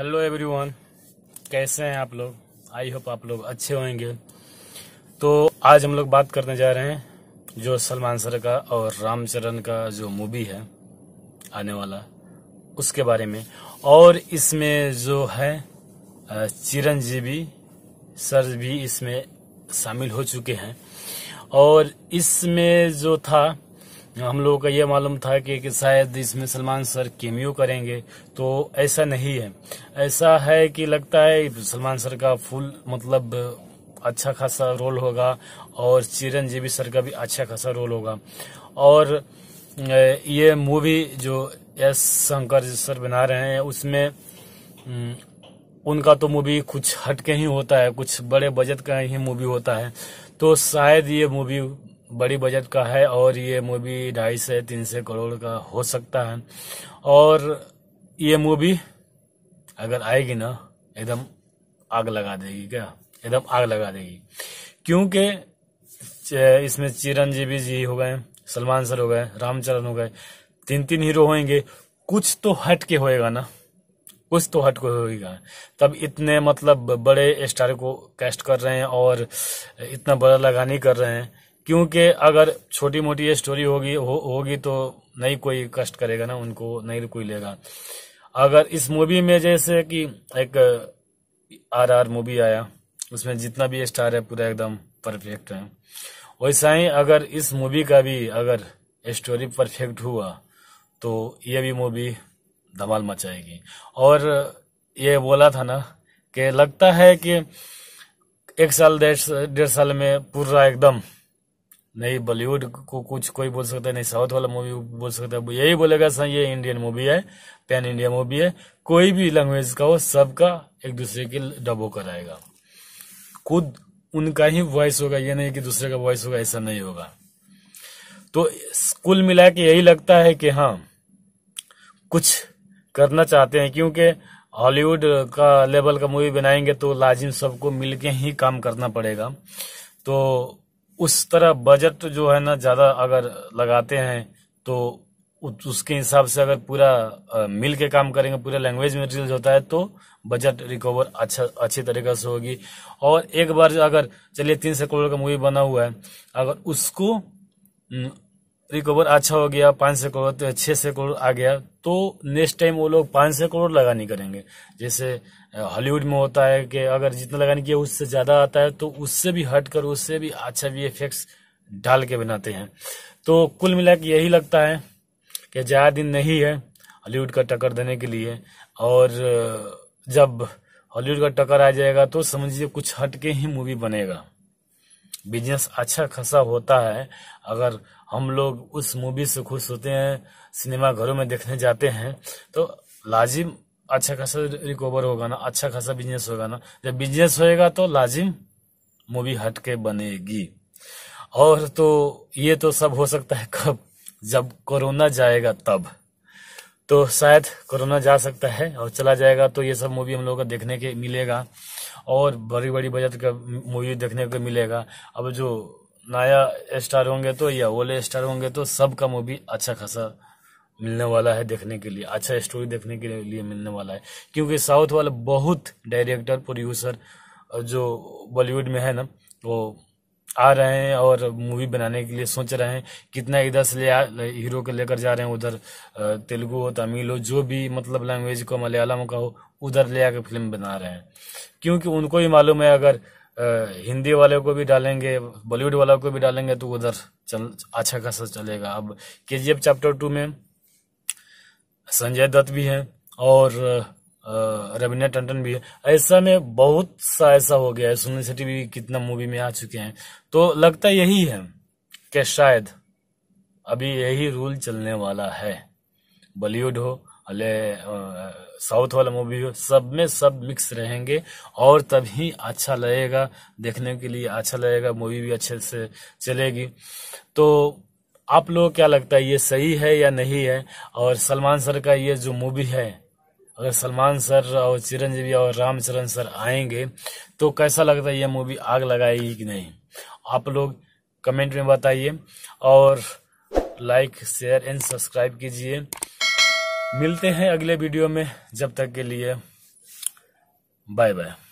hello everyone कैसे हैं आप लोग आई होप आप लोग अच्छे होंगे तो आज हम लोग बात करने जा रहे हैं जो सलमान सर का और रामचरण का जो मूवी है आने वाला उसके बारे में और इसमें जो है चिरंजीवी सर भी इसमें शामिल हो चुके हैं और इसमें जो था हम लोगों का ये मालूम था कि, कि शायद इसमें सलमान सर केमियो करेंगे तो ऐसा नहीं है ऐसा है कि लगता है सलमान सर का फुल मतलब अच्छा खासा रोल होगा और चिरंजीवी सर का भी अच्छा खासा रोल होगा और ये मूवी जो एस शंकर सर बना रहे हैं उसमें उनका तो मूवी कुछ हटके ही होता है कुछ बड़े बजट का ही मूवी होता है तो शायद ये मूवी बड़ी बजट का है और ये मूवी ढाई से तीन से करोड़ का हो सकता है और ये मूवी अगर आएगी ना एकदम आग लगा देगी क्या एकदम आग लगा देगी क्योंकि इसमें चिरंजीवी जी हो गए सलमान सर हो गए रामचरण हो गए तीन तीन हीरो होंगे कुछ तो हट के होएगा ना कुछ तो हट के होएगा तब इतने मतलब बड़े स्टार को कैस्ट कर रहे हैं और इतना बड़ा लगानी कर रहे हैं क्योंकि अगर छोटी मोटी ये स्टोरी होगी हो, होगी तो नहीं कोई कष्ट करेगा ना उनको नहीं कोई लेगा अगर इस मूवी में जैसे कि एक आर आर मूवी आया उसमें जितना भी स्टार है पूरा एकदम परफेक्ट है वैसा ही अगर इस मूवी का भी अगर स्टोरी परफेक्ट हुआ तो ये भी मूवी धमाल मचाएगी और ये बोला था ना कि लगता है कि एक साल डेढ़ डेढ़ साल में पूरा एकदम नहीं बॉलीवुड को कुछ कोई बोल सकता है नहीं साउथ वाला मूवी बोल सकता है यही बोलेगा सर ये इंडियन मूवी है पैन इंडिया मूवी है कोई भी लैंग्वेज का हो सबका एक दूसरे के डबो कराएगा खुद उनका ही वॉइस होगा ये नहीं कि दूसरे का वॉइस होगा ऐसा नहीं होगा तो कुल मिला के यही लगता है कि हाँ कुछ करना चाहते हैं क्योंकि हॉलीवुड का लेवल का मूवी बनाएंगे तो लाजिम सबको मिलके ही काम करना पड़ेगा तो उस तरह बजट जो है ना ज्यादा अगर लगाते हैं तो उसके हिसाब से अगर पूरा मिल के काम करेंगे पूरा लैंग्वेज मटेरियल होता है तो बजट रिकवर अच्छा अच्छी तरीके से होगी और एक बार अगर चलिए तीन सौ करोड़ का मूवी बना हुआ है अगर उसको रिकवर अच्छा हो गया पांच सौ करोड़ तो छह सौ करोड़ आ गया तो नेक्स्ट टाइम वो लोग पांच सौ करोड़ लगा नहीं करेंगे जैसे हॉलीवुड में होता है कि अगर जितना लगाने की उससे ज्यादा आता है तो उससे भी हट कर उससे भी अच्छा वी एफेक्ट्स डाल के बनाते हैं तो कुल मिला के यही लगता है कि ज्यादा दिन नहीं है हॉलीवुड का टक्कर देने के लिए और जब हॉलीवुड का टक्कर आ जाएगा तो समझिए कुछ हटके ही मूवी बनेगा बिजनेस अच्छा खासा होता है अगर हम लोग उस मूवी से खुश होते हैं सिनेमा घरों में देखने जाते हैं तो लाजिम अच्छा खासा रिकवर होगा ना अच्छा खासा बिजनेस होगा ना जब बिजनेस होएगा तो लाजिम मूवी हट के बनेगी और तो ये तो सब हो सकता है कब जब कोरोना जाएगा तब तो शायद कोरोना जा सकता है और चला जाएगा तो ये सब मूवी हम लोगों को देखने के मिलेगा और बड़ी बड़ी बजट का मूवी देखने को मिलेगा अब जो नया स्टार होंगे तो या ओले स्टार होंगे तो सबका मूवी अच्छा खासा मिलने वाला है देखने के लिए अच्छा स्टोरी देखने के लिए मिलने वाला है क्योंकि साउथ वाला बहुत डायरेक्टर प्रोड्यूसर जो बॉलीवुड में है ना वो आ रहे हैं और मूवी बनाने के लिए सोच रहे हैं कितना इधर से ले हीरो को लेकर जा रहे हैं उधर तेलुगु हो तमिल हो जो भी मतलब लैंग्वेज को मलयालम का हो उधर ले आकर फिल्म बना रहे हैं क्योंकि उनको ही मालूम है अगर हिंदी वाले को भी डालेंगे बॉलीवुड वालों को भी डालेंगे तो उधर चल अच्छा खासा चलेगा अब के चैप्टर टू में संजय दत्त भी हैं और रवीना टंडन भी है ऐसा में बहुत सा ऐसा हो गया है सुनील शेट्टी भी कितना मूवी में आ चुके हैं तो लगता यही है कि शायद अभी यही रूल चलने वाला है बॉलीवुड हो अले साउथ वाला मूवी हो सब में सब मिक्स रहेंगे और तभी अच्छा लगेगा देखने के लिए अच्छा लगेगा मूवी भी अच्छे से चलेगी तो आप लोग क्या लगता है ये सही है या नहीं है और सलमान सर का ये जो मूवी है अगर सलमान सर और चिरंजीवी और रामचरण सर आएंगे तो कैसा लगता है ये मूवी आग लगाएगी कि नहीं आप लोग कमेंट में बताइए और लाइक शेयर एंड सब्सक्राइब कीजिए मिलते हैं अगले वीडियो में जब तक के लिए बाय बाय